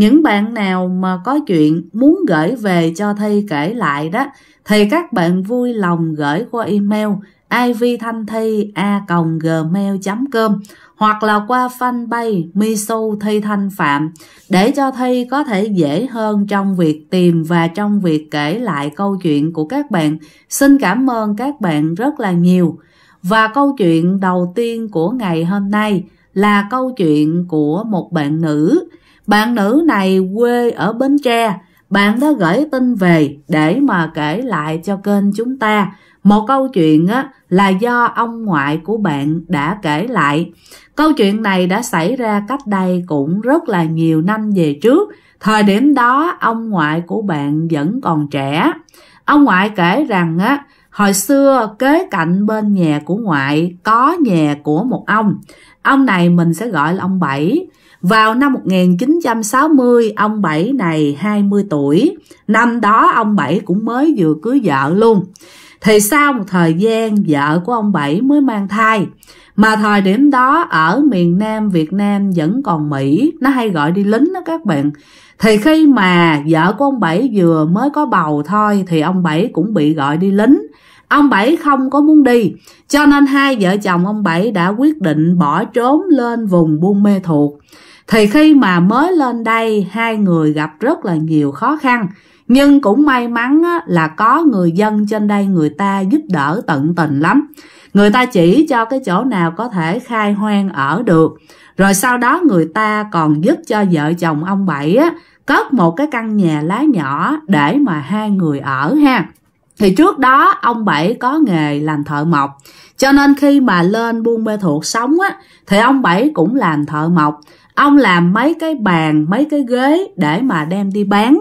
những bạn nào mà có chuyện muốn gửi về cho thầy kể lại đó thì các bạn vui lòng gửi qua email gmail com hoặc là qua fanpage Misu Thi Thanh Phạm để cho Thi có thể dễ hơn trong việc tìm và trong việc kể lại câu chuyện của các bạn. Xin cảm ơn các bạn rất là nhiều. Và câu chuyện đầu tiên của ngày hôm nay là câu chuyện của một bạn nữ bạn nữ này quê ở Bến Tre, bạn đã gửi tin về để mà kể lại cho kênh chúng ta. Một câu chuyện á, là do ông ngoại của bạn đã kể lại. Câu chuyện này đã xảy ra cách đây cũng rất là nhiều năm về trước. Thời điểm đó ông ngoại của bạn vẫn còn trẻ. Ông ngoại kể rằng á, hồi xưa kế cạnh bên nhà của ngoại có nhà của một ông. Ông này mình sẽ gọi là ông Bảy vào năm 1960, ông Bảy này 20 tuổi. Năm đó ông Bảy cũng mới vừa cưới vợ luôn. Thì sau một thời gian, vợ của ông Bảy mới mang thai. Mà thời điểm đó ở miền Nam Việt Nam vẫn còn Mỹ, nó hay gọi đi lính đó các bạn. Thì khi mà vợ của ông Bảy vừa mới có bầu thôi thì ông Bảy cũng bị gọi đi lính. Ông Bảy không có muốn đi, cho nên hai vợ chồng ông Bảy đã quyết định bỏ trốn lên vùng Buôn Mê Thuột. Thì khi mà mới lên đây hai người gặp rất là nhiều khó khăn nhưng cũng may mắn là có người dân trên đây người ta giúp đỡ tận tình lắm. Người ta chỉ cho cái chỗ nào có thể khai hoang ở được. Rồi sau đó người ta còn giúp cho vợ chồng ông Bảy á, cất một cái căn nhà lá nhỏ để mà hai người ở ha. Thì trước đó ông Bảy có nghề làm thợ mộc. Cho nên khi mà lên Buôn Mê thuộc sống á, thì ông Bảy cũng làm thợ mộc ông làm mấy cái bàn mấy cái ghế để mà đem đi bán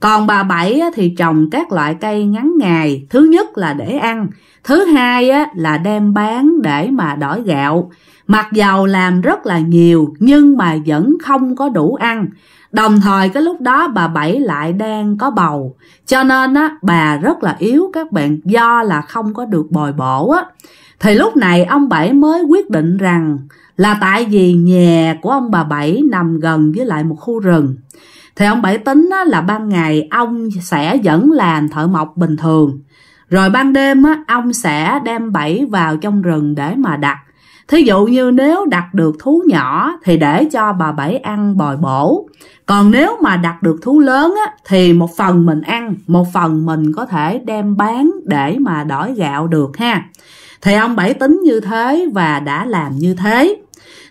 còn bà bảy thì trồng các loại cây ngắn ngày thứ nhất là để ăn thứ hai là đem bán để mà đổi gạo mặc dầu làm rất là nhiều nhưng mà vẫn không có đủ ăn đồng thời cái lúc đó bà bảy lại đang có bầu cho nên á bà rất là yếu các bạn do là không có được bồi bổ á thì lúc này ông bảy mới quyết định rằng là tại vì nhà của ông bà Bảy nằm gần với lại một khu rừng. Thì ông Bảy tính là ban ngày ông sẽ vẫn làm thợ mộc bình thường. Rồi ban đêm á ông sẽ đem Bảy vào trong rừng để mà đặt. Thí dụ như nếu đặt được thú nhỏ thì để cho bà Bảy ăn bồi bổ. Còn nếu mà đặt được thú lớn á, thì một phần mình ăn, một phần mình có thể đem bán để mà đổi gạo được ha. Thì ông Bảy tính như thế và đã làm như thế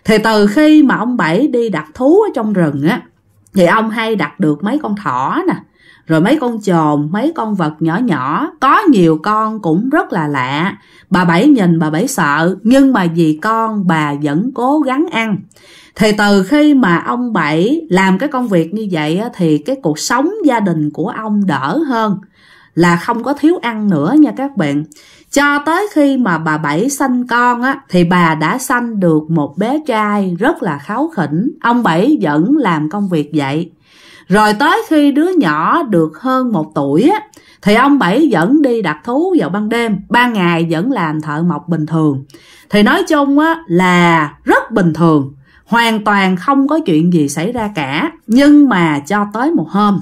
thì từ khi mà ông bảy đi đặt thú ở trong rừng á thì ông hay đặt được mấy con thỏ nè rồi mấy con chồn mấy con vật nhỏ nhỏ có nhiều con cũng rất là lạ bà bảy nhìn bà bảy sợ nhưng mà vì con bà vẫn cố gắng ăn thì từ khi mà ông bảy làm cái công việc như vậy á, thì cái cuộc sống gia đình của ông đỡ hơn là không có thiếu ăn nữa nha các bạn cho tới khi mà bà Bảy sanh con á, thì bà đã sanh được một bé trai rất là kháu khỉnh. Ông Bảy vẫn làm công việc vậy. Rồi tới khi đứa nhỏ được hơn một tuổi á, thì ông Bảy vẫn đi đặt thú vào ban đêm, ban ngày vẫn làm thợ mộc bình thường. Thì nói chung á, là rất bình thường, hoàn toàn không có chuyện gì xảy ra cả. Nhưng mà cho tới một hôm,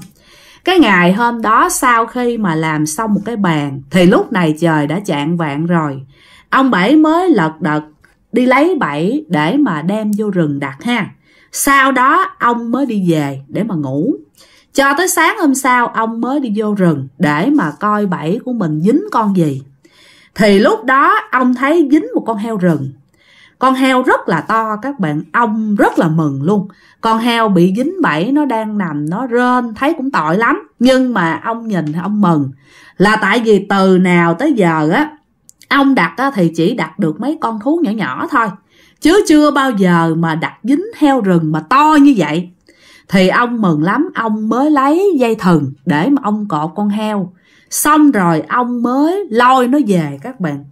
cái ngày hôm đó sau khi mà làm xong một cái bàn thì lúc này trời đã chạng vạn rồi ông bảy mới lật đật đi lấy bẫy để mà đem vô rừng đặt ha sau đó ông mới đi về để mà ngủ cho tới sáng hôm sau ông mới đi vô rừng để mà coi bẫy của mình dính con gì thì lúc đó ông thấy dính một con heo rừng con heo rất là to các bạn ông rất là mừng luôn con heo bị dính bẫy nó đang nằm nó rên thấy cũng tội lắm nhưng mà ông nhìn ông mừng là tại vì từ nào tới giờ á ông đặt á, thì chỉ đặt được mấy con thú nhỏ nhỏ thôi chứ chưa bao giờ mà đặt dính heo rừng mà to như vậy thì ông mừng lắm ông mới lấy dây thừng để mà ông cọ con heo xong rồi ông mới lôi nó về các bạn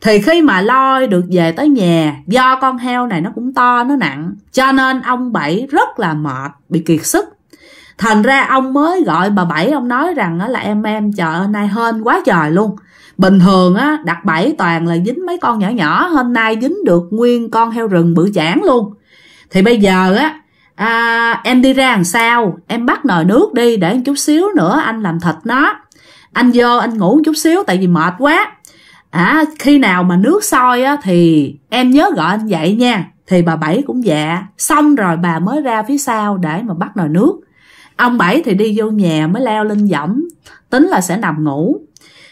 thì khi mà loi được về tới nhà do con heo này nó cũng to nó nặng cho nên ông bảy rất là mệt bị kiệt sức thành ra ông mới gọi bà bảy ông nói rằng là em em chợ nay hên quá trời luôn bình thường á đặt bảy toàn là dính mấy con nhỏ nhỏ hôm nay dính được nguyên con heo rừng bự chản luôn thì bây giờ á à, em đi ra làm sao em bắt nồi nước đi để chút xíu nữa anh làm thịt nó anh vô anh ngủ chút xíu tại vì mệt quá à khi nào mà nước sôi á thì em nhớ gọi anh dậy nha thì bà bảy cũng dạ xong rồi bà mới ra phía sau để mà bắt nồi nước ông bảy thì đi vô nhà mới leo lên võng tính là sẽ nằm ngủ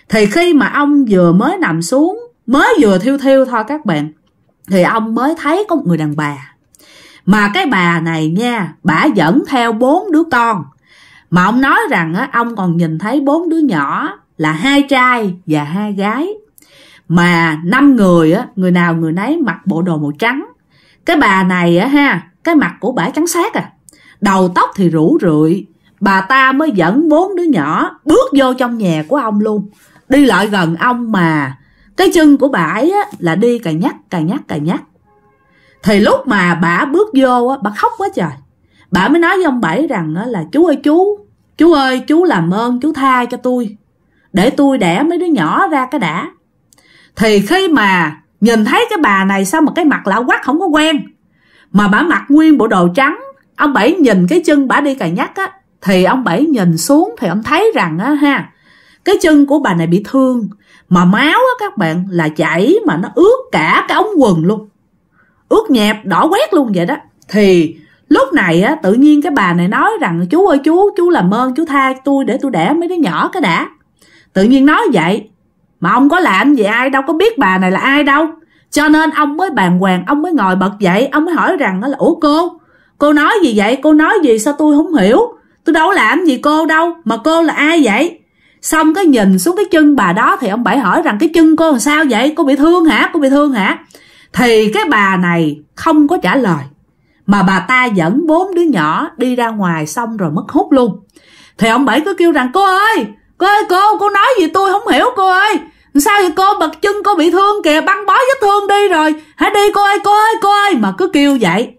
thì khi mà ông vừa mới nằm xuống mới vừa thiêu thiêu thôi các bạn thì ông mới thấy có một người đàn bà mà cái bà này nha bà dẫn theo bốn đứa con mà ông nói rằng á ông còn nhìn thấy bốn đứa nhỏ là hai trai và hai gái mà năm người á người nào người nấy mặc bộ đồ màu trắng cái bà này á ha cái mặt của bà trắng xác à đầu tóc thì rủ rượi bà ta mới dẫn bốn đứa nhỏ bước vô trong nhà của ông luôn đi lại gần ông mà cái chân của bà ấy á, là đi cà nhắc cà nhắc cà nhắc thì lúc mà bà bước vô á, bà khóc quá trời bà mới nói với ông bảy rằng á, là chú ơi chú chú ơi chú làm ơn chú tha cho tôi để tôi đẻ mấy đứa nhỏ ra cái đã thì khi mà nhìn thấy cái bà này sao mà cái mặt lão quắc không có quen Mà bà mặc nguyên bộ đồ trắng Ông Bảy nhìn cái chân bà đi cà nhắc á Thì ông Bảy nhìn xuống thì ông thấy rằng á ha Cái chân của bà này bị thương Mà máu á các bạn là chảy mà nó ướt cả cái ống quần luôn Ướt nhẹp đỏ quét luôn vậy đó Thì lúc này á tự nhiên cái bà này nói rằng chú ơi chú chú làm ơn chú tha tôi để tôi đẻ mấy đứa nhỏ cái đã tự nhiên nói vậy mà ông có làm gì ai đâu có biết bà này là ai đâu cho nên ông mới bàn hoàng ông mới ngồi bật dậy ông mới hỏi rằng là ủa cô cô nói gì vậy cô nói gì sao tôi không hiểu tôi đâu làm gì cô đâu mà cô là ai vậy xong cái nhìn xuống cái chân bà đó thì ông bảy hỏi rằng cái chân cô làm sao vậy cô bị thương hả cô bị thương hả thì cái bà này không có trả lời mà bà ta dẫn bốn đứa nhỏ đi ra ngoài xong rồi mất hút luôn thì ông bảy cứ kêu rằng cô ơi cô ơi cô cô nói gì tôi không hiểu cô ơi sao vậy cô bật chân cô bị thương kìa băng bó vết thương đi rồi hãy đi cô ơi cô ơi cô ơi mà cứ kêu vậy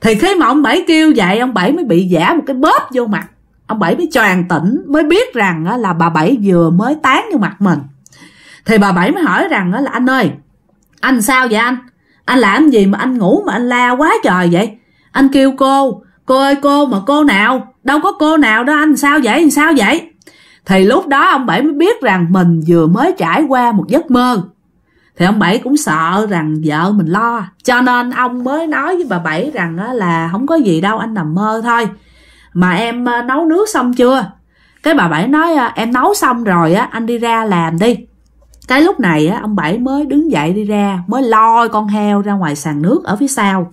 thì khi mà ông bảy kêu vậy ông bảy mới bị giả một cái bóp vô mặt ông bảy mới choàng tỉnh mới biết rằng là bà bảy vừa mới tán vô mặt mình thì bà bảy mới hỏi rằng là anh ơi anh sao vậy anh anh làm gì mà anh ngủ mà anh la quá trời vậy anh kêu cô cô ơi cô mà cô nào đâu có cô nào đó anh sao vậy anh sao vậy thì lúc đó ông Bảy mới biết rằng mình vừa mới trải qua một giấc mơ. Thì ông Bảy cũng sợ rằng vợ mình lo. Cho nên ông mới nói với bà Bảy rằng là không có gì đâu anh nằm mơ thôi. Mà em ờ, nấu nước xong chưa? Cái bà Bảy nói ờ, em nấu xong rồi á anh đi ra làm đi. Cái lúc này á ông Bảy mới đứng dậy đi ra mới loi con heo ra ngoài sàn nước ở phía sau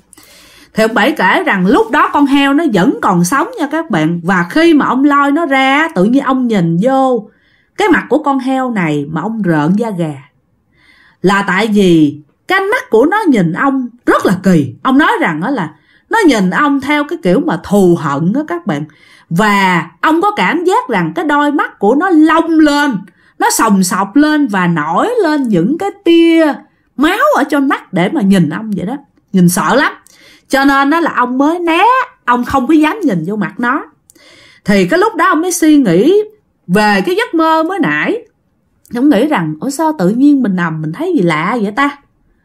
thì ông bảy kể rằng lúc đó con heo nó vẫn còn sống nha các bạn và khi mà ông lôi nó ra tự nhiên ông nhìn vô cái mặt của con heo này mà ông rợn da gà là tại vì cái ánh mắt của nó nhìn ông rất là kỳ ông nói rằng đó là nó nhìn ông theo cái kiểu mà thù hận đó các bạn và ông có cảm giác rằng cái đôi mắt của nó lông lên nó sòng sọc lên và nổi lên những cái tia máu ở trên mắt để mà nhìn ông vậy đó nhìn sợ lắm cho nên nó là ông mới né ông không có dám nhìn vô mặt nó thì cái lúc đó ông mới suy nghĩ về cái giấc mơ mới nãy ông nghĩ rằng ủa sao tự nhiên mình nằm mình thấy gì lạ vậy ta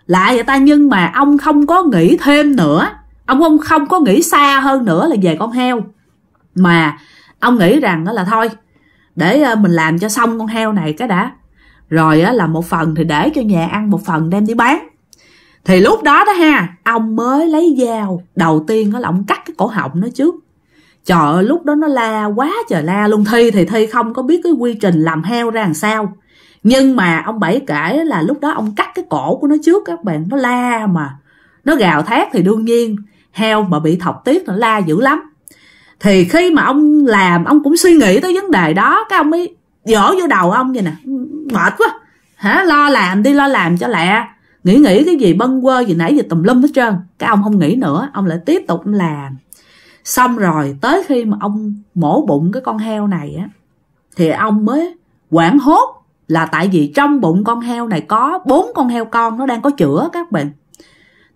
lạ vậy ta nhưng mà ông không có nghĩ thêm nữa ông không không có nghĩ xa hơn nữa là về con heo mà ông nghĩ rằng đó là thôi để ờ, mình làm cho xong con heo này cái đã rồi là một phần thì để cho nhà ăn một phần đem đi bán thì lúc đó đó ha ông mới lấy dao đầu tiên nó là ông cắt cái cổ họng nó trước trời ơi lúc đó nó la quá trời la luôn thi thì thi không có biết cái quy trình làm heo ra làm sao nhưng mà ông bảy kể là lúc đó ông cắt cái cổ của nó trước các bạn nó la mà nó gào thét thì đương nhiên heo mà bị thọc tiết nó la dữ lắm thì khi mà ông làm ông cũng suy nghĩ tới vấn đề đó cái ông ấy dở vô đầu ông vậy nè mệt quá hả lo làm đi lo làm cho lẹ nghĩ nghĩ cái gì bâng quơ gì nãy giờ tùm lum hết trơn cái ông không nghĩ nữa ông lại tiếp tục làm xong rồi tới khi mà ông mổ bụng cái con heo này á thì ông mới quảng hốt là tại vì trong bụng con heo này có bốn con heo con nó đang có chữa các bạn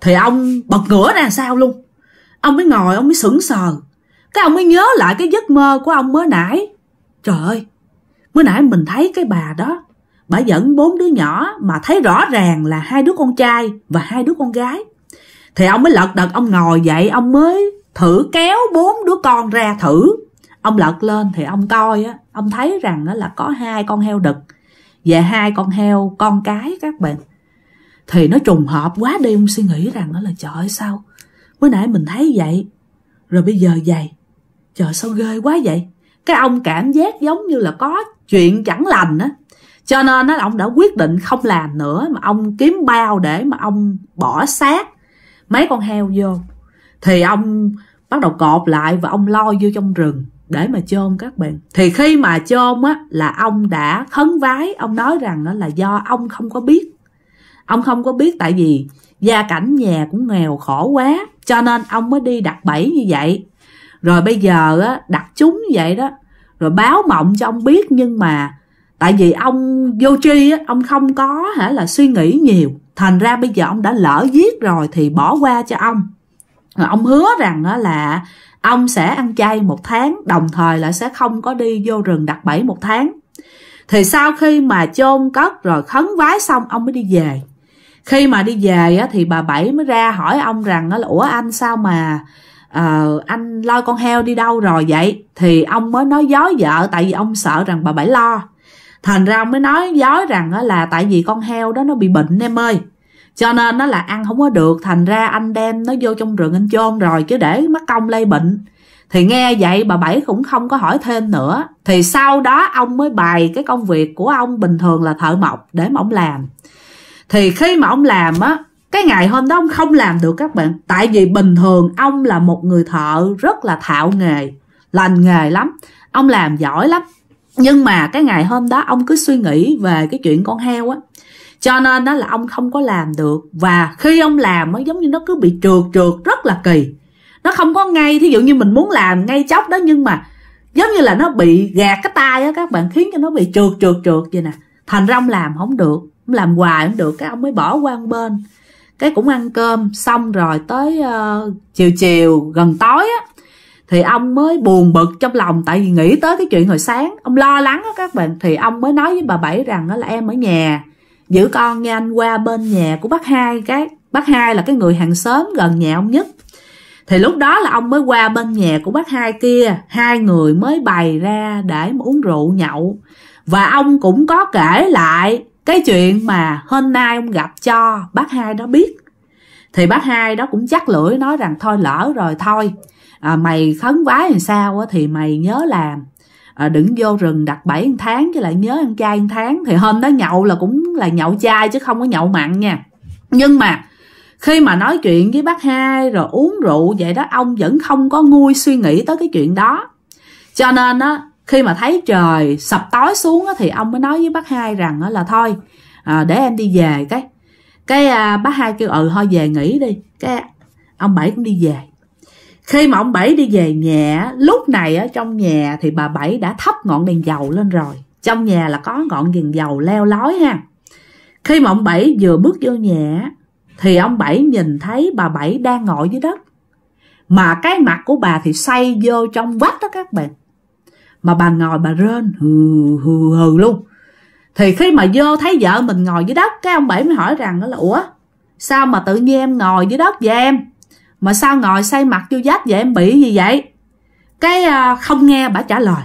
thì ông bật ngửa ra sao luôn ông mới ngồi ông mới sững sờ cái ông mới nhớ lại cái giấc mơ của ông mới nãy trời ơi mới nãy mình thấy cái bà đó bà dẫn bốn đứa nhỏ mà thấy rõ ràng là hai đứa con trai và hai đứa con gái thì ông mới lật đật ông ngồi dậy ông mới thử kéo bốn đứa con ra thử ông lật lên thì ông coi á ông thấy rằng đó là có hai con heo đực và hai con heo con cái các bạn thì nó trùng hợp quá đi ông suy nghĩ rằng đó là trời ơi sao mới nãy mình thấy vậy rồi bây giờ vậy trời sao ghê quá vậy cái ông cảm giác giống như là có chuyện chẳng lành á cho nên nó ông đã quyết định không làm nữa mà ông kiếm bao để mà ông bỏ xác mấy con heo vô thì ông bắt đầu cột lại và ông lo vô trong rừng để mà chôn các bạn thì khi mà chôn á là ông đã khấn vái ông nói rằng đó là do ông không có biết ông không có biết tại vì gia cảnh nhà cũng nghèo khổ quá cho nên ông mới đi đặt bẫy như vậy rồi bây giờ á đặt chúng vậy đó rồi báo mộng cho ông biết nhưng mà tại vì ông vô tri á ông không có hả là suy nghĩ nhiều thành ra bây giờ ông đã lỡ giết rồi thì bỏ qua cho ông và ông hứa rằng á là ông sẽ ăn chay một tháng đồng thời là sẽ không có đi vô rừng đặt bẫy một tháng thì sau khi mà chôn cất rồi khấn vái xong ông mới đi về khi mà đi về á, thì bà bảy mới ra hỏi ông rằng á, là ủa anh sao mà uh, anh lo con heo đi đâu rồi vậy thì ông mới nói dối vợ tại vì ông sợ rằng bà bảy lo thành ra ông mới nói dối rằng là tại vì con heo đó nó bị bệnh em ơi cho nên nó là ăn không có được thành ra anh đem nó vô trong rừng anh chôn rồi chứ để mắc công lây bệnh thì nghe vậy bà bảy cũng không có hỏi thêm nữa thì sau đó ông mới bày cái công việc của ông bình thường là thợ mộc để mà ông làm thì khi mà ông làm á cái ngày hôm đó ông không làm được các bạn tại vì bình thường ông là một người thợ rất là thạo nghề lành nghề lắm ông làm giỏi lắm nhưng mà cái ngày hôm đó ông cứ suy nghĩ về cái chuyện con heo á cho nên đó là ông không có làm được và khi ông làm nó giống như nó cứ bị trượt trượt rất là kỳ nó không có ngay thí dụ như mình muốn làm ngay chốc đó nhưng mà giống như là nó bị gạt cái tay á các bạn khiến cho nó bị trượt trượt trượt vậy nè thành ra ông làm không được ông làm hoài không được cái ông mới bỏ qua một bên cái cũng ăn cơm xong rồi tới uh, chiều chiều gần tối á thì ông mới buồn bực trong lòng tại vì nghĩ tới cái chuyện hồi sáng ông lo lắng đó các bạn thì ông mới nói với bà bảy rằng đó là em ở nhà giữ con nha anh qua bên nhà của bác hai cái bác hai là cái người hàng xóm gần nhà ông nhất thì lúc đó là ông mới qua bên nhà của bác hai kia hai người mới bày ra để mà uống rượu nhậu và ông cũng có kể lại cái chuyện mà hôm nay ông gặp cho bác hai đó biết thì bác hai đó cũng chắc lưỡi nói rằng thôi lỡ rồi thôi à, mày khấn vái làm sao á, thì mày nhớ làm à, đừng vô rừng đặt bảy tháng chứ lại nhớ ăn chay một tháng thì hôm đó nhậu là cũng là nhậu chay chứ không có nhậu mặn nha nhưng mà khi mà nói chuyện với bác hai rồi uống rượu vậy đó ông vẫn không có nguôi suy nghĩ tới cái chuyện đó cho nên á khi mà thấy trời sập tối xuống á, thì ông mới nói với bác hai rằng á, là thôi à, để em đi về cái cái à, bác hai kêu ừ thôi về nghỉ đi cái ông bảy cũng đi về khi mà ông bảy đi về nhà lúc này ở trong nhà thì bà bảy đã thắp ngọn đèn dầu lên rồi trong nhà là có ngọn đèn dầu leo lói ha khi mà ông bảy vừa bước vô nhà thì ông bảy nhìn thấy bà bảy đang ngồi dưới đất mà cái mặt của bà thì say vô trong vách đó các bạn mà bà ngồi bà rên hừ hừ hừ luôn thì khi mà vô thấy vợ mình ngồi dưới đất cái ông bảy mới hỏi rằng đó là ủa sao mà tự nhiên em ngồi dưới đất vậy em mà sao ngồi say mặt vô dách vậy em bị gì vậy cái à, không nghe bà trả lời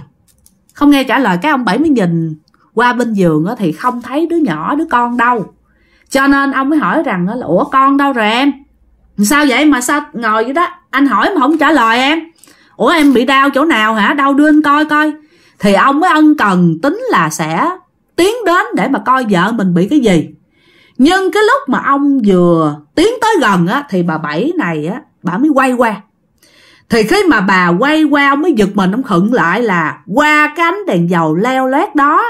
không nghe trả lời cái ông bảy mới nhìn qua bên giường thì không thấy đứa nhỏ đứa con đâu cho nên ông mới hỏi rằng là ủa con đâu rồi em sao vậy mà sao ngồi vậy đó anh hỏi mà không trả lời em ủa em bị đau chỗ nào hả đau đưa anh coi coi thì ông mới ân cần tính là sẽ tiến đến để mà coi vợ mình bị cái gì nhưng cái lúc mà ông vừa tiến tới gần á thì bà bảy này á bà mới quay qua thì khi mà bà quay qua ông mới giật mình ông khựng lại là qua cái ánh đèn dầu leo lét đó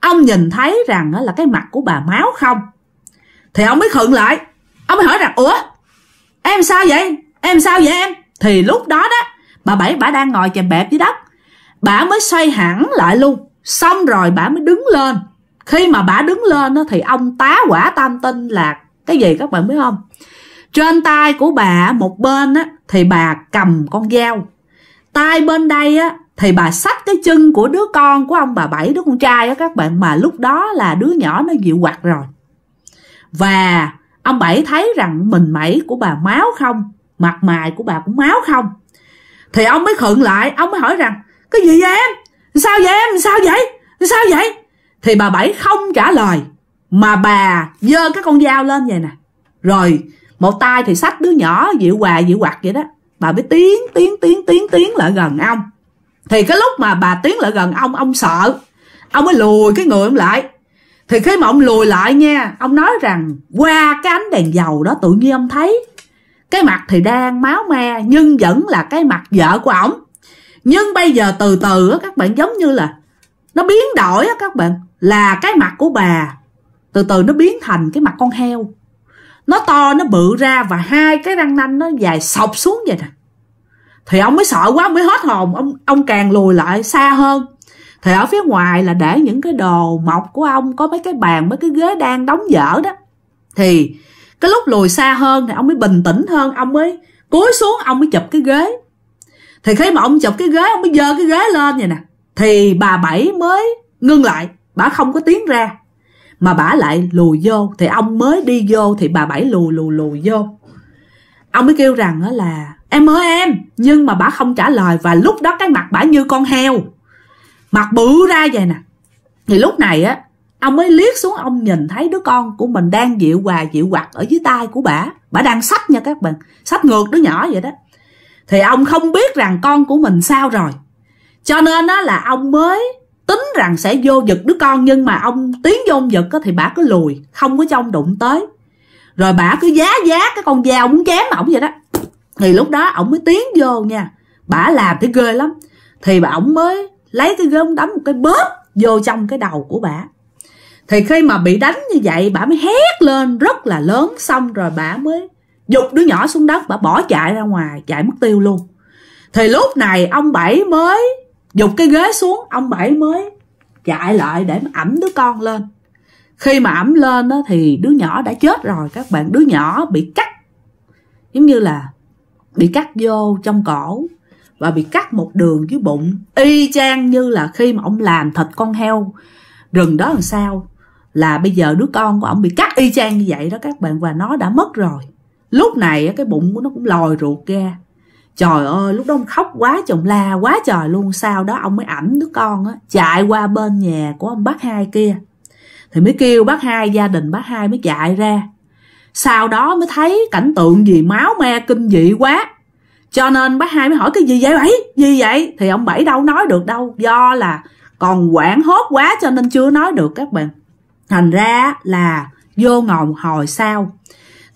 ông nhìn thấy rằng á, là cái mặt của bà máu không thì ông mới khựng lại ông mới hỏi rằng ủa em sao vậy em sao vậy em thì lúc đó đó bà bảy bà đang ngồi chèm bẹp dưới đất bà mới xoay hẳn lại luôn xong rồi bà mới đứng lên khi mà bà đứng lên đó, thì ông tá quả tam tinh là cái gì các bạn biết không trên tay của bà một bên á, thì bà cầm con dao tay bên đây á, thì bà xách cái chân của đứa con của ông bà bảy đứa con trai á các bạn mà lúc đó là đứa nhỏ nó dịu quạt rồi và ông bảy thấy rằng mình mẩy của bà máu không mặt mày của bà cũng máu không thì ông mới khựng lại ông mới hỏi rằng cái gì vậy em sao vậy em sao vậy sao vậy thì bà bảy không trả lời mà bà giơ cái con dao lên vậy nè rồi một tay thì xách đứa nhỏ dịu quà dịu quạt vậy đó bà mới tiến tiến tiến tiến tiến lại gần ông thì cái lúc mà bà tiến lại gần ông ông sợ ông mới lùi cái người ông lại thì khi mà ông lùi lại nha ông nói rằng qua cái ánh đèn dầu đó tự nhiên ông thấy cái mặt thì đang máu me nhưng vẫn là cái mặt vợ của ổng nhưng bây giờ từ từ á các bạn giống như là nó biến đổi á các bạn là cái mặt của bà từ từ nó biến thành cái mặt con heo nó to nó bự ra và hai cái răng nanh nó dài sọc xuống vậy nè thì ông mới sợ quá mới hết hồn ông ông càng lùi lại xa hơn thì ở phía ngoài là để những cái đồ mộc của ông có mấy cái bàn mấy cái ghế đang đóng dở đó thì cái lúc lùi xa hơn thì ông mới bình tĩnh hơn ông mới cúi xuống ông mới chụp cái ghế thì khi mà ông chụp cái ghế ông mới giơ cái ghế lên vậy nè thì bà bảy mới ngưng lại bà không có tiếng ra mà bà lại lùi vô thì ông mới đi vô thì bà bảy lùi lùi lùi vô ông mới kêu rằng là em ơi em nhưng mà bà không trả lời và lúc đó cái mặt bà như con heo mặt bự ra vậy nè thì lúc này á ông mới liếc xuống ông nhìn thấy đứa con của mình đang dịu hòa dịu quạt ở dưới tay của bà bà đang sách nha các bạn sách ngược đứa nhỏ vậy đó thì ông không biết rằng con của mình sao rồi cho nên đó là ông mới tính rằng sẽ vô giật đứa con nhưng mà ông tiến vô ông giật thì bà cứ lùi không có cho ông đụng tới rồi bà cứ giá giá cái con dao muốn chém ổng vậy đó thì lúc đó ổng mới tiến vô nha bà làm thấy ghê lắm thì bà ổng mới lấy cái gớm đấm một cái bóp vô trong cái đầu của bà thì khi mà bị đánh như vậy bà mới hét lên rất là lớn xong rồi bà mới giục đứa nhỏ xuống đất bà bỏ chạy ra ngoài chạy mất tiêu luôn thì lúc này ông bảy mới Dục cái ghế xuống Ông Bảy mới chạy lại để ẩm đứa con lên Khi mà ẩm lên đó, thì đứa nhỏ đã chết rồi các bạn Đứa nhỏ bị cắt Giống như là bị cắt vô trong cổ Và bị cắt một đường dưới bụng Y chang như là khi mà ông làm thịt con heo rừng đó làm sao là bây giờ đứa con của ông bị cắt y chang như vậy đó các bạn và nó đã mất rồi lúc này cái bụng của nó cũng lòi ruột ra trời ơi lúc đó ông khóc quá chồng la quá trời luôn sau đó ông mới ẩm đứa con á chạy qua bên nhà của ông bác hai kia thì mới kêu bác hai gia đình bác hai mới chạy ra sau đó mới thấy cảnh tượng gì máu me kinh dị quá cho nên bác hai mới hỏi cái gì vậy bảy gì vậy thì ông bảy đâu nói được đâu do là còn quảng hốt quá cho nên chưa nói được các bạn thành ra là vô ngồi hồi sau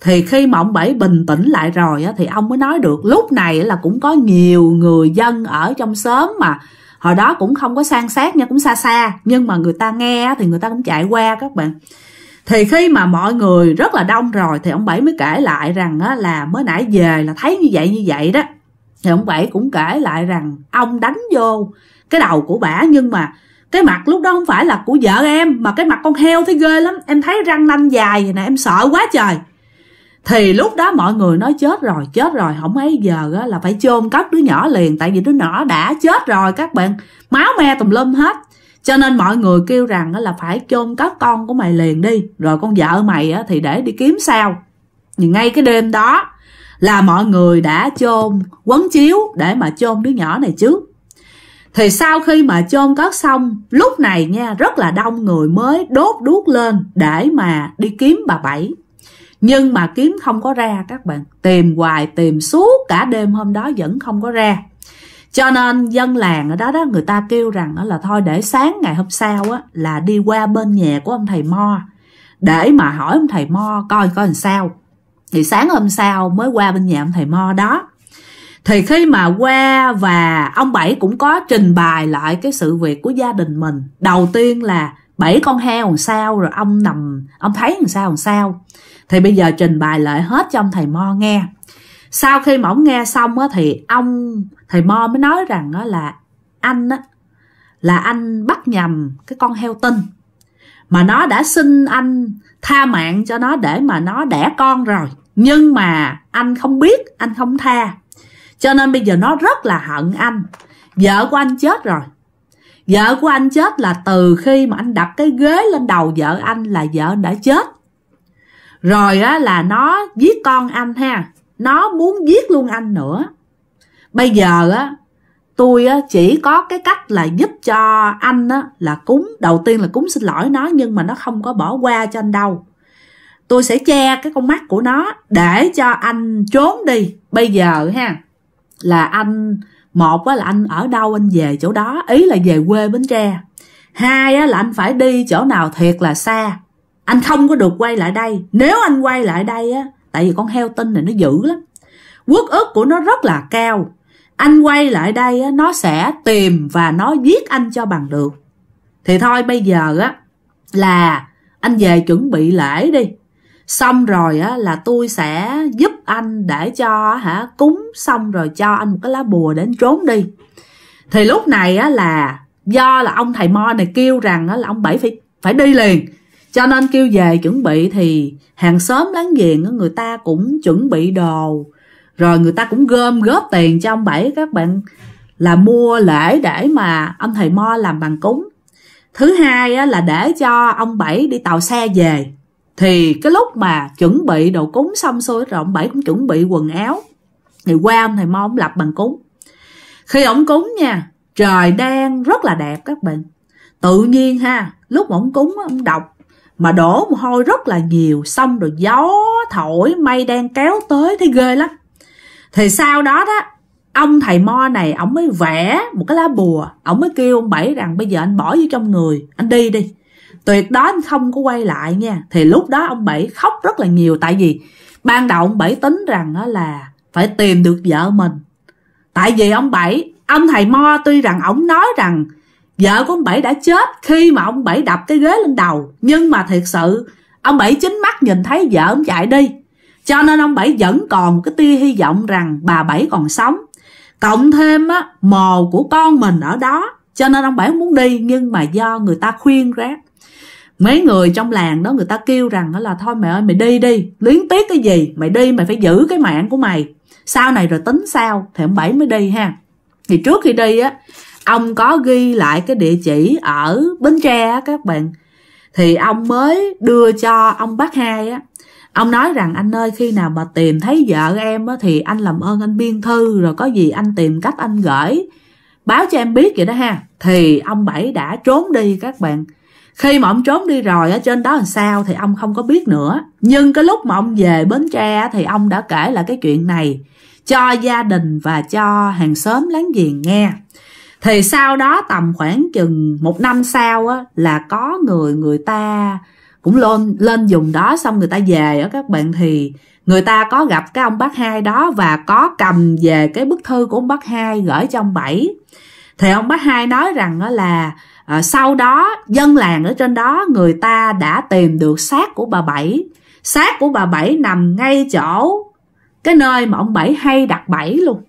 thì khi mà ông bảy bình tĩnh lại rồi á, thì ông mới nói được lúc này là cũng có nhiều người dân ở trong xóm mà hồi đó cũng không có san sát nha cũng xa xa nhưng mà người ta nghe thì người ta cũng chạy qua các bạn thì khi mà mọi người rất là đông rồi thì ông bảy mới kể lại rằng á, là mới nãy về là thấy như vậy như vậy đó thì ông bảy cũng kể lại rằng ông đánh vô cái đầu của bả nhưng mà cái mặt lúc đó không phải là của vợ em mà cái mặt con heo thấy ghê lắm em thấy răng nanh dài vậy nè em sợ quá trời thì lúc đó mọi người nói chết rồi chết rồi không ấy giờ á, là phải chôn cất đứa nhỏ liền tại vì đứa nhỏ đã chết rồi các bạn máu me tùm lum hết cho nên mọi người kêu rằng là phải chôn cất con của mày liền đi rồi con vợ mày á, thì để đi kiếm sao nhưng ngay cái đêm đó là mọi người đã chôn quấn chiếu để mà chôn đứa nhỏ này trước thì sau khi mà chôn cất xong lúc này nha rất là đông người mới đốt đuốc lên để mà đi kiếm bà bảy nhưng mà kiếm không có ra các bạn tìm hoài tìm suốt cả đêm hôm đó vẫn không có ra cho nên dân làng ở đó đó người ta kêu rằng là thôi để sáng ngày hôm sau á là đi qua bên nhà của ông thầy mo để mà hỏi ông thầy mo coi coi làm sao thì sáng hôm sau mới qua bên nhà ông thầy mo đó thì khi mà qua và ông bảy cũng có trình bày lại cái sự việc của gia đình mình đầu tiên là bảy con heo làm sao rồi ông nằm ông thấy làm sao làm sao thì bây giờ trình bày lại hết cho ông thầy mo nghe sau khi mà ông nghe xong á thì ông thầy mo mới nói rằng á là anh á là anh bắt nhầm cái con heo tinh mà nó đã xin anh tha mạng cho nó để mà nó đẻ con rồi nhưng mà anh không biết anh không tha cho nên bây giờ nó rất là hận anh vợ của anh chết rồi vợ của anh chết là từ khi mà anh đặt cái ghế lên đầu vợ anh là vợ đã chết rồi á là nó giết con anh ha nó muốn giết luôn anh nữa bây giờ á tôi á chỉ có cái cách là giúp cho anh á là cúng đầu tiên là cúng xin lỗi nó nhưng mà nó không có bỏ qua cho anh đâu tôi sẽ che cái con mắt của nó để cho anh trốn đi bây giờ ha là anh một á là anh ở đâu anh về chỗ đó ý là về quê bến tre hai á là anh phải đi chỗ nào thiệt là xa anh không có được quay lại đây nếu anh quay lại đây á tại vì con heo tinh này nó dữ lắm quốc ức của nó rất là cao anh quay lại đây á nó sẽ tìm và nó giết anh cho bằng được thì thôi bây giờ á là anh về chuẩn bị lễ đi xong rồi á là tôi sẽ giúp anh để cho hả cúng xong rồi cho anh một cái lá bùa để anh trốn đi thì lúc này á là do là ông thầy mo này kêu rằng á là ông bảy phải phải đi liền cho nên kêu về chuẩn bị thì hàng xóm láng giềng người ta cũng chuẩn bị đồ. Rồi người ta cũng gom góp tiền cho ông Bảy các bạn là mua lễ để mà ông thầy Mo làm bàn cúng. Thứ hai là để cho ông Bảy đi tàu xe về. Thì cái lúc mà chuẩn bị đồ cúng xong xuôi rồi ông Bảy cũng chuẩn bị quần áo. Thì qua ông thầy Mo ông lập bàn cúng. Khi ông cúng nha, trời đang rất là đẹp các bạn tự nhiên ha lúc mà ông cúng ông đọc mà đổ mồ hôi rất là nhiều xong rồi gió thổi mây đen kéo tới thấy ghê lắm thì sau đó đó ông thầy mo này ông mới vẽ một cái lá bùa ông mới kêu ông bảy rằng bây giờ anh bỏ vô trong người anh đi đi tuyệt đó anh không có quay lại nha thì lúc đó ông bảy khóc rất là nhiều tại vì ban đầu ông bảy tính rằng là phải tìm được vợ mình tại vì ông bảy ông thầy mo tuy rằng ông nói rằng Vợ của ông Bảy đã chết khi mà ông Bảy đập cái ghế lên đầu. Nhưng mà thiệt sự, ông Bảy chính mắt nhìn thấy vợ ông chạy đi. Cho nên ông Bảy vẫn còn một cái tia hy vọng rằng bà Bảy còn sống. Cộng thêm á, mồ của con mình ở đó. Cho nên ông Bảy muốn đi nhưng mà do người ta khuyên rác. Mấy người trong làng đó người ta kêu rằng là thôi mẹ ơi mày đi đi, luyến tiếc cái gì, mày đi mày phải giữ cái mạng của mày. Sau này rồi tính sao thì ông Bảy mới đi ha. Thì trước khi đi á, ông có ghi lại cái địa chỉ ở bến tre á các bạn thì ông mới đưa cho ông bác hai á ông nói rằng anh ơi khi nào mà tìm thấy vợ em á thì anh làm ơn anh biên thư rồi có gì anh tìm cách anh gửi báo cho em biết vậy đó ha thì ông bảy đã trốn đi các bạn khi mà ông trốn đi rồi ở trên đó làm sao thì ông không có biết nữa nhưng cái lúc mà ông về bến tre thì ông đã kể lại cái chuyện này cho gia đình và cho hàng xóm láng giềng nghe thì sau đó tầm khoảng chừng một năm sau á là có người người ta cũng lên lên dùng đó xong người ta về á các bạn thì người ta có gặp cái ông bác hai đó và có cầm về cái bức thư của ông bác hai gửi cho ông bảy thì ông bác hai nói rằng đó là à, sau đó dân làng ở trên đó người ta đã tìm được xác của bà bảy xác của bà bảy nằm ngay chỗ cái nơi mà ông bảy hay đặt bẫy luôn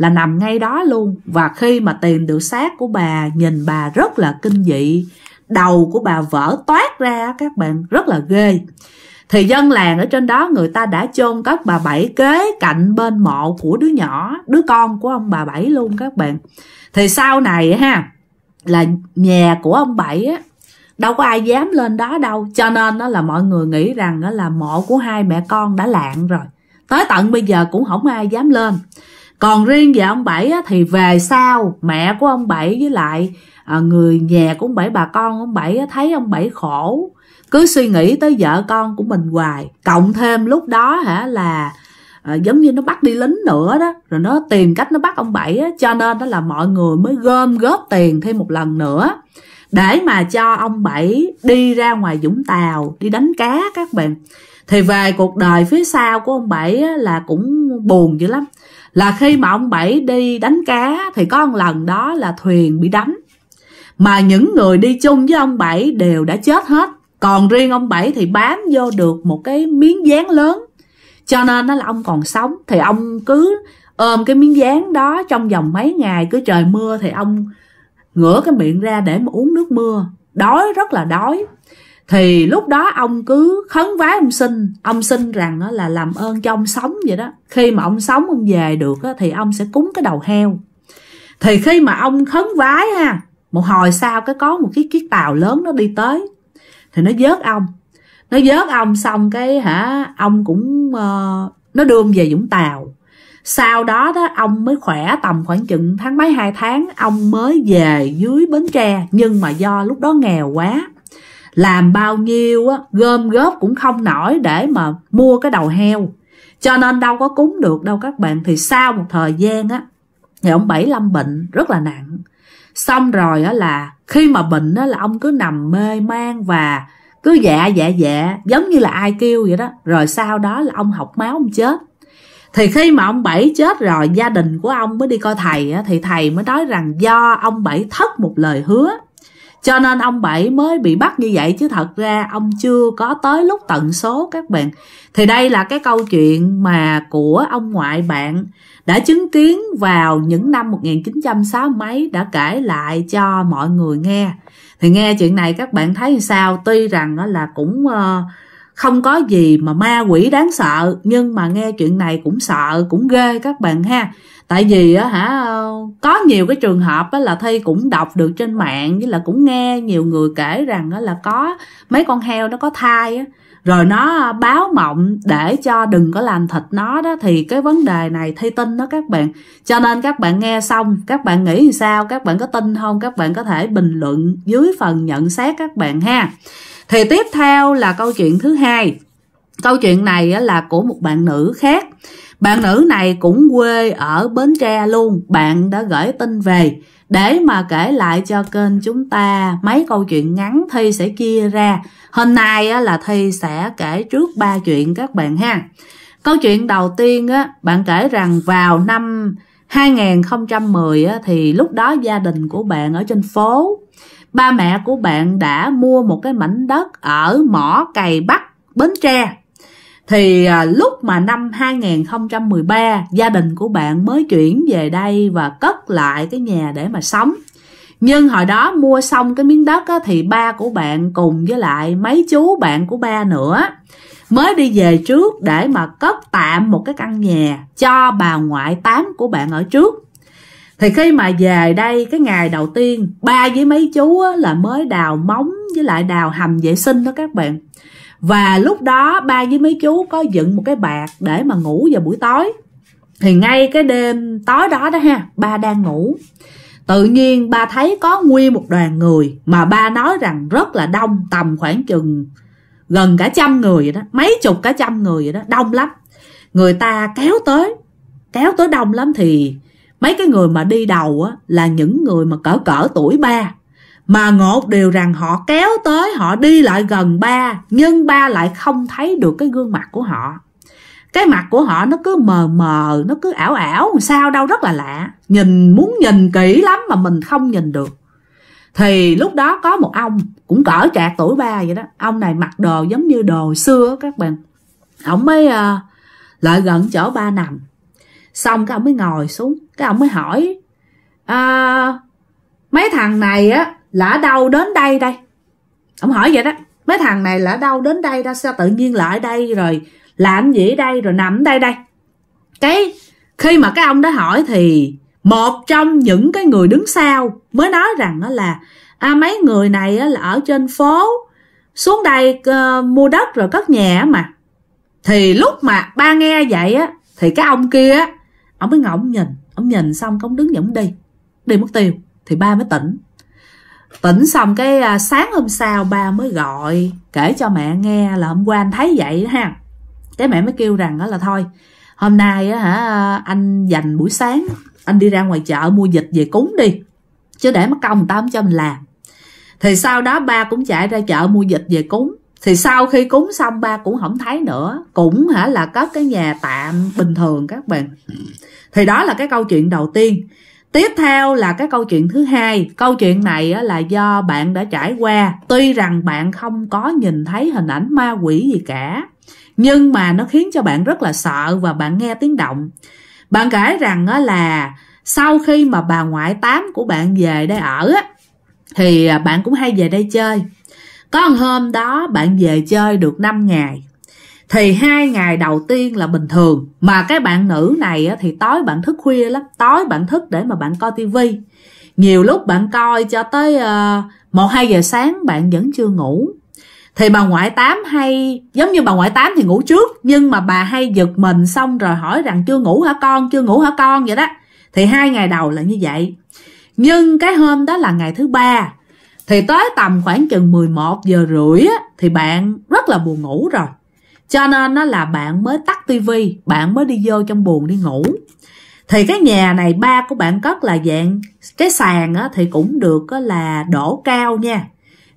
là nằm ngay đó luôn và khi mà tìm được xác của bà nhìn bà rất là kinh dị đầu của bà vỡ toát ra các bạn rất là ghê thì dân làng ở trên đó người ta đã chôn cất bà bảy kế cạnh bên mộ của đứa nhỏ đứa con của ông bà bảy luôn các bạn thì sau này ha là nhà của ông bảy á đâu có ai dám lên đó đâu cho nên đó là mọi người nghĩ rằng đó là mộ của hai mẹ con đã lạng rồi tới tận bây giờ cũng không ai dám lên còn riêng về ông bảy á, thì về sau mẹ của ông bảy với lại à, người nhà của ông bảy bà con ông bảy á, thấy ông bảy khổ cứ suy nghĩ tới vợ con của mình hoài cộng thêm lúc đó hả là à, giống như nó bắt đi lính nữa đó rồi nó tìm cách nó bắt ông bảy á, cho nên đó là mọi người mới gom góp tiền thêm một lần nữa để mà cho ông bảy đi ra ngoài vũng tàu đi đánh cá các bạn thì về cuộc đời phía sau của ông bảy á, là cũng buồn dữ lắm là khi mà ông bảy đi đánh cá thì có một lần đó là thuyền bị đắm mà những người đi chung với ông bảy đều đã chết hết còn riêng ông bảy thì bám vô được một cái miếng dán lớn cho nên nó là ông còn sống thì ông cứ ôm cái miếng dán đó trong vòng mấy ngày cứ trời mưa thì ông ngửa cái miệng ra để mà uống nước mưa đói rất là đói thì lúc đó ông cứ khấn vái ông xin ông xin rằng là làm ơn cho ông sống vậy đó khi mà ông sống ông về được thì ông sẽ cúng cái đầu heo thì khi mà ông khấn vái ha một hồi sau cái có một cái chiếc tàu lớn nó đi tới thì nó vớt ông nó vớt ông xong cái hả ông cũng uh, nó đưa ông về vũng tàu sau đó đó ông mới khỏe tầm khoảng chừng tháng mấy hai tháng ông mới về dưới bến tre nhưng mà do lúc đó nghèo quá làm bao nhiêu á, gom góp cũng không nổi để mà mua cái đầu heo cho nên đâu có cúng được đâu các bạn thì sau một thời gian á thì ông bảy lâm bệnh rất là nặng xong rồi á là khi mà bệnh á là ông cứ nằm mê man và cứ dạ dạ dạ giống như là ai kêu vậy đó rồi sau đó là ông học máu ông chết thì khi mà ông bảy chết rồi gia đình của ông mới đi coi thầy á, thì thầy mới nói rằng do ông bảy thất một lời hứa cho nên ông bảy mới bị bắt như vậy chứ thật ra ông chưa có tới lúc tận số các bạn thì đây là cái câu chuyện mà của ông ngoại bạn đã chứng kiến vào những năm 1960 mấy đã kể lại cho mọi người nghe thì nghe chuyện này các bạn thấy sao tuy rằng là cũng ờ, không có gì mà ma quỷ đáng sợ nhưng mà nghe chuyện này cũng sợ cũng ghê các bạn ha tại vì á hả có nhiều cái trường hợp á là thi cũng đọc được trên mạng với là cũng nghe nhiều người kể rằng á là có mấy con heo nó có thai á rồi nó báo mộng để cho đừng có làm thịt nó đó thì cái vấn đề này thi tin đó các bạn cho nên các bạn nghe xong các bạn nghĩ sao các bạn có tin không các bạn có thể bình luận dưới phần nhận xét các bạn ha thì tiếp theo là câu chuyện thứ hai câu chuyện này là của một bạn nữ khác bạn nữ này cũng quê ở bến tre luôn bạn đã gửi tin về để mà kể lại cho kênh chúng ta mấy câu chuyện ngắn thi sẽ chia ra hôm nay á, là thi sẽ kể trước ba chuyện các bạn ha câu chuyện đầu tiên á, bạn kể rằng vào năm 2010 á, thì lúc đó gia đình của bạn ở trên phố ba mẹ của bạn đã mua một cái mảnh đất ở mỏ cày bắc bến tre thì à, lúc mà năm 2013 gia đình của bạn mới chuyển về đây và cất lại cái nhà để mà sống nhưng hồi đó mua xong cái miếng đất á, thì ba của bạn cùng với lại mấy chú bạn của ba nữa mới đi về trước để mà cất tạm một cái căn nhà cho bà ngoại tám của bạn ở trước thì khi mà về đây cái ngày đầu tiên ba với mấy chú á, là mới đào móng với lại đào hầm vệ sinh đó các bạn và lúc đó ba với mấy chú có dựng một cái bạt để mà ngủ vào buổi tối thì ngay cái đêm tối đó đó ha ba đang ngủ tự nhiên ba thấy có nguyên một đoàn người mà ba nói rằng rất là đông tầm khoảng chừng gần cả trăm người vậy đó mấy chục cả trăm người vậy đó đông lắm người ta kéo tới kéo tới đông lắm thì mấy cái người mà đi đầu á là những người mà cỡ cỡ tuổi ba mà ngột điều rằng họ kéo tới họ đi lại gần ba nhưng ba lại không thấy được cái gương mặt của họ cái mặt của họ nó cứ mờ mờ nó cứ ảo ảo sao đâu rất là lạ nhìn muốn nhìn kỹ lắm mà mình không nhìn được thì lúc đó có một ông cũng cỡ trạc tuổi ba vậy đó ông này mặc đồ giống như đồ xưa các bạn ông mới uh, lại gần chỗ ba nằm xong cái ông mới ngồi xuống cái ông mới hỏi à, mấy thằng này á lỡ đâu đến đây đây ông hỏi vậy đó mấy thằng này lỡ đâu đến đây ra sao tự nhiên lại đây rồi làm gì ở đây rồi nằm đây đây cái khi mà cái ông đó hỏi thì một trong những cái người đứng sau mới nói rằng là à, mấy người này là ở trên phố xuống đây uh, mua đất rồi cất nhà mà thì lúc mà ba nghe vậy á thì cái ông kia ông mới ngỏng nhìn ông nhìn xong ông đứng dẫn đi đi mất tiêu thì ba mới tỉnh tỉnh xong cái à, sáng hôm sau ba mới gọi kể cho mẹ nghe là hôm qua anh thấy vậy ha cái mẹ mới kêu rằng đó là thôi hôm nay á hả anh dành buổi sáng anh đi ra ngoài chợ mua dịch về cúng đi chứ để mất công tám cho mình làm thì sau đó ba cũng chạy ra chợ mua dịch về cúng thì sau khi cúng xong ba cũng không thấy nữa cũng hả là có cái nhà tạm bình thường các bạn thì đó là cái câu chuyện đầu tiên tiếp theo là cái câu chuyện thứ hai câu chuyện này là do bạn đã trải qua tuy rằng bạn không có nhìn thấy hình ảnh ma quỷ gì cả nhưng mà nó khiến cho bạn rất là sợ và bạn nghe tiếng động bạn kể rằng là sau khi mà bà ngoại tám của bạn về đây ở thì à, bạn cũng hay về đây chơi có một hôm đó bạn về chơi được 5 ngày thì hai ngày đầu tiên là bình thường mà cái bạn nữ này thì tối bạn thức khuya lắm tối bạn thức để mà bạn coi tivi nhiều lúc bạn coi cho tới ờ, một hai giờ sáng bạn vẫn chưa ngủ thì bà ngoại tám hay giống như bà ngoại tám thì ngủ trước nhưng mà bà hay giật mình xong rồi hỏi rằng chưa ngủ hả con chưa ngủ hả con vậy đó thì hai ngày đầu là như vậy nhưng cái hôm đó là ngày thứ ba thì tới tầm khoảng chừng 11 giờ rưỡi á, thì bạn rất là buồn ngủ rồi cho nên nó là bạn mới tắt tivi bạn mới đi vô trong buồn đi ngủ thì cái nhà này ba của bạn cất là dạng cái sàn á, thì cũng được á, là đổ cao nha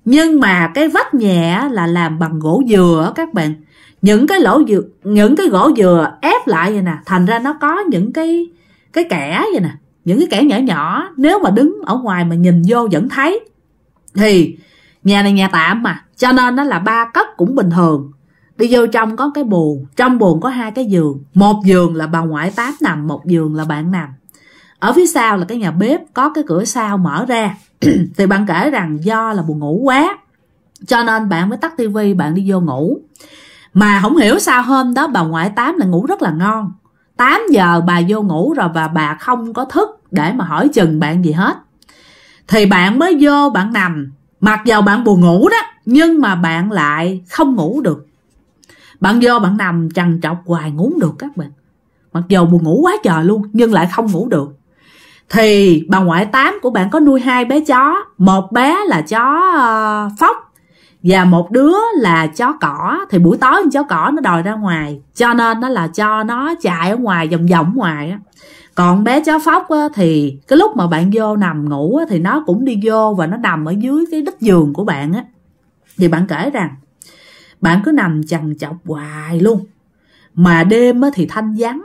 nhưng mà cái vách nhà là làm bằng gỗ dừa các bạn những cái lỗ dừa những cái gỗ dừa ép lại vậy nè thành ra nó có những cái cái kẻ vậy nè những cái kẻ nhỏ nhỏ nếu mà đứng ở ngoài mà nhìn vô vẫn thấy thì nhà này nhà tạm mà cho nên nó là ba cất cũng bình thường đi vô trong có cái buồn trong buồn có hai cái giường một giường là bà ngoại tám nằm một giường là bạn nằm ở phía sau là cái nhà bếp có cái cửa sau mở ra thì bạn kể rằng do là buồn ngủ quá cho nên bạn mới tắt tivi bạn đi vô ngủ mà không hiểu sao hôm đó bà ngoại tám là ngủ rất là ngon 8 giờ bà vô ngủ rồi và bà không có thức để mà hỏi chừng bạn gì hết thì bạn mới vô bạn nằm mặc dầu bạn buồn ngủ đó nhưng mà bạn lại không ngủ được bạn vô bạn nằm chằn trọc hoài ngủ được các bạn. Mặc dù buồn ngủ quá trời luôn nhưng lại không ngủ được. Thì bà ngoại tám của bạn có nuôi hai bé chó. Một bé là chó uh, ờ, phóc và một đứa là chó cỏ thì buổi tối con chó cỏ nó đòi ra ngoài cho nên nó là cho nó chạy ở ngoài vòng vòng ngoài á còn bé chó phóc á, thì cái lúc mà bạn vô nằm ngủ á, thì nó cũng đi vô và nó nằm ở dưới cái đít giường của bạn á thì bạn kể rằng bạn cứ nằm chằn chọc hoài luôn mà đêm thì thanh vắng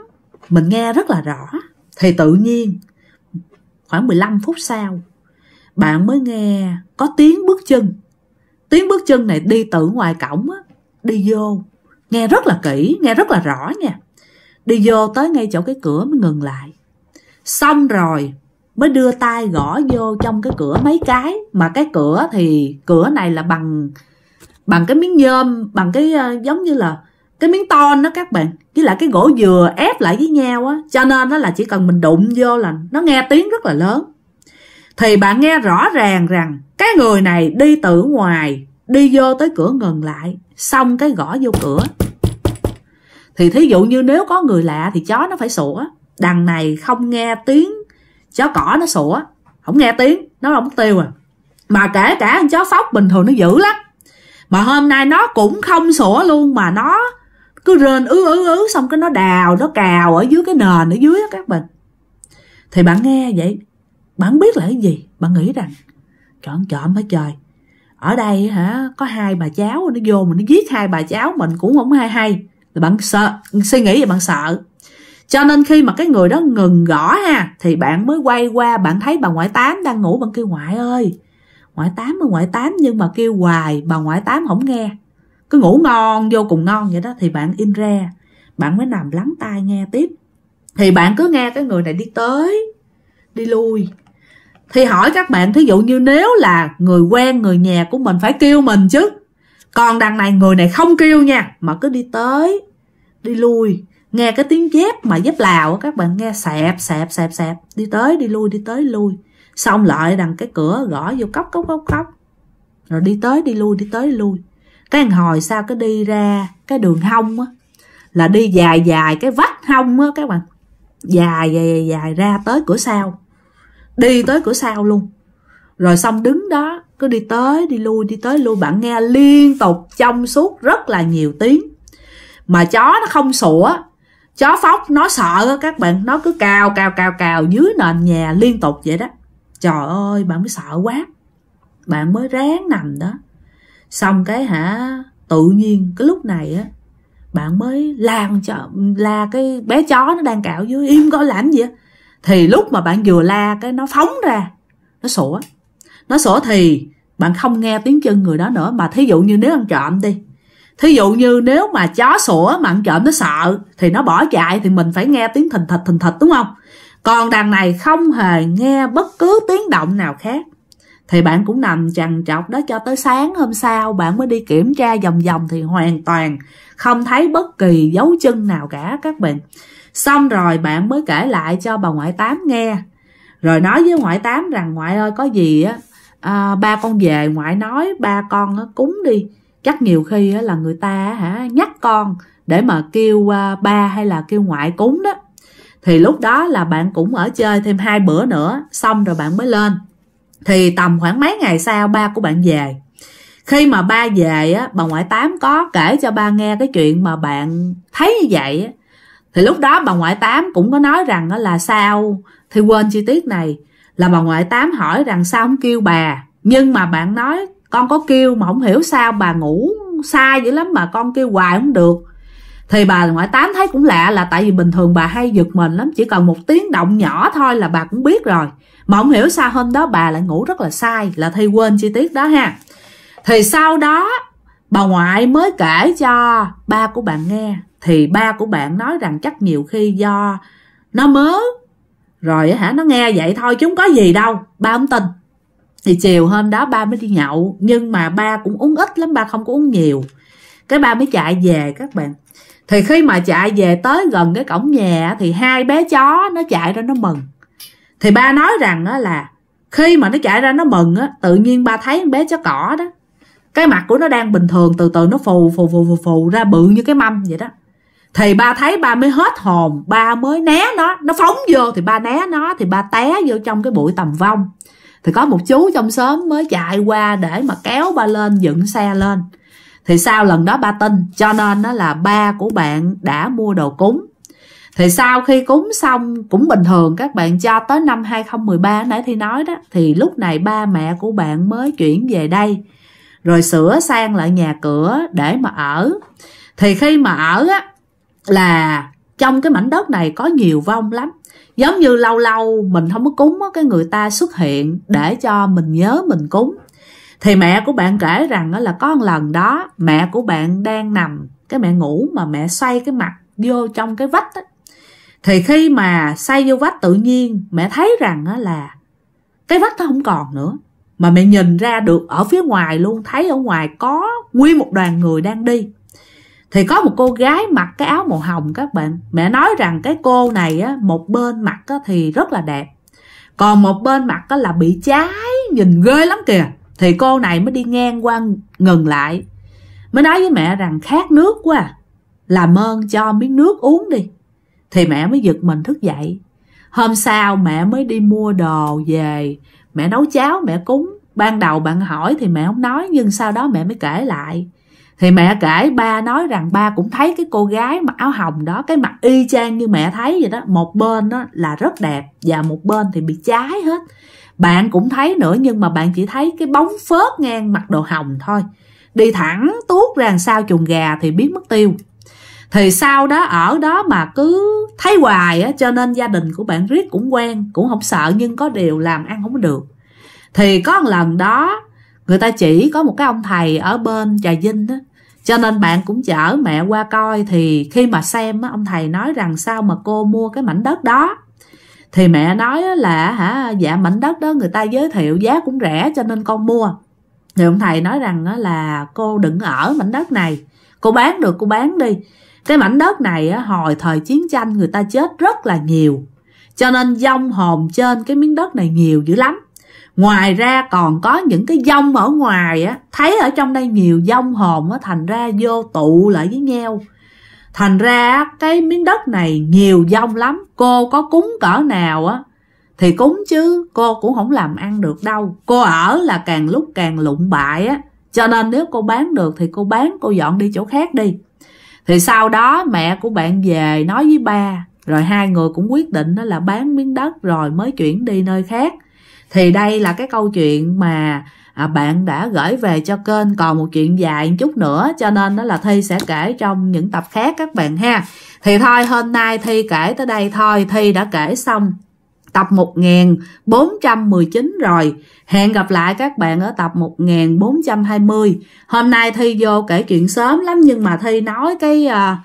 mình nghe rất là rõ thì tự nhiên khoảng 15 phút sau bạn mới nghe có tiếng bước chân tiếng bước chân này đi từ ngoài cổng á đi vô nghe rất là kỹ nghe rất là rõ nha đi vô tới ngay chỗ cái cửa mới ngừng lại xong rồi mới đưa tay gõ vô trong cái cửa mấy cái mà cái cửa thì cửa này là bằng bằng cái miếng nhôm bằng cái uh, giống như là cái miếng ton đó các bạn với lại cái gỗ dừa ép lại với nhau á cho nên nó là chỉ cần mình đụng vô là nó nghe tiếng rất là lớn thì bạn nghe rõ ràng rằng cái người này đi từ ngoài đi vô tới cửa ngừng lại xong cái gõ vô cửa thì thí dụ như nếu có người lạ thì chó nó phải sủa đằng này không nghe tiếng chó cỏ nó sủa không nghe tiếng nó không tiêu à mà kể cả con chó sóc bình thường nó dữ lắm mà hôm nay nó cũng không sủa luôn mà nó cứ rên ứ ứ ứ xong cái nó đào nó cào ở dưới cái nền ở dưới các bạn thì bạn nghe vậy bạn biết là cái gì bạn nghĩ rằng chọn chọn mới trời ở đây hả có hai bà cháu nó vô mà nó giết hai bà cháu mình cũng không hay hay là bạn sợ suy nghĩ và bạn sợ cho nên khi mà cái người đó ngừng gõ ha thì bạn mới quay qua bạn thấy bà ngoại tám đang ngủ bạn kêu ngoại ơi ngoại tám mà ngoại tám nhưng mà kêu hoài bà ngoại tám không nghe cứ ngủ ngon vô cùng ngon vậy đó thì bạn in ra bạn mới nằm lắng tai nghe tiếp thì bạn cứ nghe cái người này đi tới đi lui thì hỏi các bạn thí dụ như nếu là người quen người nhà của mình phải kêu mình chứ còn đằng này người này không kêu nha mà cứ đi tới đi lui nghe cái tiếng dép mà dép lào các bạn nghe sẹp sẹp sẹp sẹp đi tới đi lui đi tới lui xong lại đằng cái cửa gõ vô cốc cốc cốc cốc rồi đi tới đi lui đi tới đi lui cái thằng hồi sao cái đi ra cái đường hông á là đi dài dài cái vách hông á các bạn dài dài dài, dài ra tới cửa sau đi tới cửa sau luôn rồi xong đứng đó cứ đi tới đi lui đi tới lui bạn nghe liên tục trong suốt rất là nhiều tiếng mà chó nó không sủa chó phóc nó sợ các bạn nó cứ cào cào cào cào dưới nền nhà liên tục vậy đó trời ơi bạn mới sợ quá bạn mới ráng nằm đó xong cái hả tự nhiên cái lúc này á bạn mới la cho chó la cái bé chó nó đang cạo dưới im coi làm gì á thì lúc mà bạn vừa la cái nó phóng ra nó sủa nó sủa thì bạn không nghe tiếng chân người đó nữa mà thí dụ như nếu ăn trộm đi thí dụ như nếu mà chó sủa mà ăn trộm nó sợ thì nó bỏ chạy thì mình phải nghe tiếng thình thịch thình thịch đúng không còn đàn này không hề nghe bất cứ tiếng động nào khác thì bạn cũng nằm chằn trọc đó cho tới sáng hôm sau bạn mới đi kiểm tra vòng vòng thì hoàn toàn không thấy bất kỳ dấu chân nào cả các bạn xong rồi bạn mới kể lại cho bà ngoại tám nghe rồi nói với ngoại tám rằng ngoại ơi có gì á à, ba con về ngoại nói ba con á, cúng đi chắc nhiều khi á, là người ta hả nhắc con để mà kêu à, ba hay là kêu ngoại cúng đó thì lúc đó là bạn cũng ở chơi thêm hai bữa nữa xong rồi bạn mới lên thì tầm khoảng mấy ngày sau ba của bạn về khi mà ba về á bà ngoại tám có kể cho ba nghe cái chuyện mà bạn thấy như vậy á thì lúc đó bà ngoại tám cũng có nói rằng là sao thì quên chi tiết này là bà ngoại tám hỏi rằng sao không kêu bà nhưng mà bạn nói con có kêu mà không hiểu sao bà ngủ sai dữ lắm mà con kêu hoài không được thì bà ngoại tám thấy cũng lạ là tại vì bình thường bà hay giật mình lắm chỉ cần một tiếng động nhỏ thôi là bà cũng biết rồi mà không hiểu sao hôm đó bà lại ngủ rất là sai là thi quên chi tiết đó ha thì sau đó bà ngoại mới kể cho ba của bạn nghe thì ba của bạn nói rằng chắc nhiều khi do nó mớ rồi hả nó nghe vậy thôi chứ không có gì đâu ba không tin thì chiều hôm đó ba mới đi nhậu nhưng mà ba cũng uống ít lắm ba không có uống nhiều cái ba mới chạy về các bạn thì khi mà chạy về tới gần cái cổng nhà thì hai bé chó nó chạy ra nó mừng thì ba nói rằng á là khi mà nó chạy ra nó mừng á tự nhiên ba thấy con bé chó cỏ đó cái mặt của nó đang bình thường từ từ nó phù phù phù phù phù ra bự như cái mâm vậy đó thì ba thấy ba mới hết hồn ba mới né nó nó phóng vô thì ba né nó thì ba té vô trong cái bụi tầm vong thì có một chú trong xóm mới chạy qua để mà kéo ba lên dựng xe lên thì sau lần đó ba tin cho nên nó là ba của bạn đã mua đồ cúng thì sau khi cúng xong cũng bình thường các bạn cho tới năm 2013 nãy thì nói đó thì lúc này ba mẹ của bạn mới chuyển về đây rồi sửa sang lại nhà cửa để mà ở thì khi mà ở á là trong cái mảnh đất này có nhiều vong lắm giống như lâu lâu mình không có cúng á cái người ta xuất hiện để cho mình nhớ mình cúng thì mẹ của bạn kể rằng là có một lần đó mẹ của bạn đang nằm cái mẹ ngủ mà mẹ xoay cái mặt vô trong cái vách á thì khi mà xoay vô vách tự nhiên mẹ thấy rằng á là cái vách nó không còn nữa mà mẹ nhìn ra được ở phía ngoài luôn thấy ở ngoài có nguyên một đoàn người đang đi thì có một cô gái mặc cái áo màu hồng các bạn mẹ nói rằng cái cô này á một bên mặt á, thì rất là đẹp còn một bên mặt á, là bị cháy nhìn ghê lắm kìa thì cô này mới đi ngang qua ngừng lại mới nói với mẹ rằng khát nước quá à, làm ơn cho miếng nước uống đi thì mẹ mới giật mình thức dậy hôm sau mẹ mới đi mua đồ về mẹ nấu cháo mẹ cúng ban đầu bạn hỏi thì mẹ không nói nhưng sau đó mẹ mới kể lại thì mẹ kể ba nói rằng ba cũng thấy cái cô gái mặc áo hồng đó cái mặt y chang như mẹ thấy vậy đó một bên đó là rất đẹp và một bên thì bị cháy hết bạn cũng thấy nữa nhưng mà bạn chỉ thấy cái bóng phớt ngang mặt đồ hồng thôi đi thẳng tuốt ra sao chuồng gà thì biết mất tiêu thì sau đó ở đó mà cứ thấy hoài á cho nên gia đình của bạn riết cũng quen cũng không sợ nhưng có điều làm ăn không được thì có một lần đó người ta chỉ có một cái ông thầy ở bên trà vinh á cho nên bạn cũng chở mẹ qua coi thì khi mà xem á ông thầy nói rằng sao mà cô mua cái mảnh đất đó thì mẹ nói là hả dạ mảnh đất đó người ta giới thiệu giá cũng rẻ cho nên con mua thì ông thầy nói rằng là cô đừng ở mảnh đất này cô bán được cô bán đi cái mảnh đất này hồi thời chiến tranh người ta chết rất là nhiều cho nên dông hồn trên cái miếng đất này nhiều dữ lắm ngoài ra còn có những cái dông ở ngoài á thấy ở trong đây nhiều dông hồn á thành ra vô tụ lại với nhau Thành ra cái miếng đất này nhiều dông lắm Cô có cúng cỡ nào á Thì cúng chứ cô cũng không làm ăn được đâu Cô ở là càng lúc càng lụng bại á Cho nên nếu cô bán được thì cô bán cô dọn đi chỗ khác đi Thì sau đó mẹ của bạn về nói với ba Rồi hai người cũng quyết định đó là bán miếng đất rồi mới chuyển đi nơi khác Thì đây là cái câu chuyện mà à, bạn đã gửi về cho kênh còn một chuyện dài một chút nữa cho nên đó là thi sẽ kể trong những tập khác các bạn ha thì thôi hôm nay thi kể tới đây thôi thi đã kể xong tập 1419 rồi. Hẹn gặp lại các bạn ở tập 1420. Hôm nay Thi vô kể chuyện sớm lắm nhưng mà Thi nói cái uh,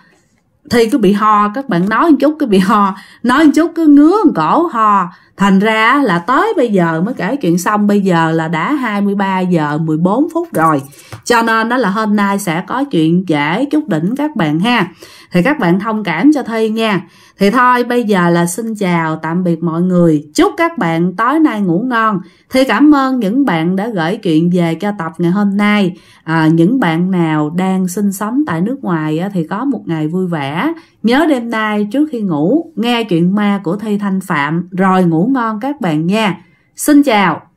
Thi cứ bị ho, các bạn nói một chút cứ bị ho, nói một chút cứ ngứa một cổ ho thành ra là tới bây giờ mới kể chuyện xong bây giờ là đã 23 giờ 14 phút rồi cho nên đó là hôm nay sẽ có chuyện kể chút đỉnh các bạn ha thì các bạn thông cảm cho thi nha thì thôi bây giờ là xin chào tạm biệt mọi người chúc các bạn tối nay ngủ ngon thi cảm ơn những bạn đã gửi chuyện về cho tập ngày hôm nay à, những bạn nào đang sinh sống tại nước ngoài thì có một ngày vui vẻ Nhớ đêm nay trước khi ngủ, nghe chuyện ma của Thi Thanh Phạm rồi ngủ ngon các bạn nha. Xin chào!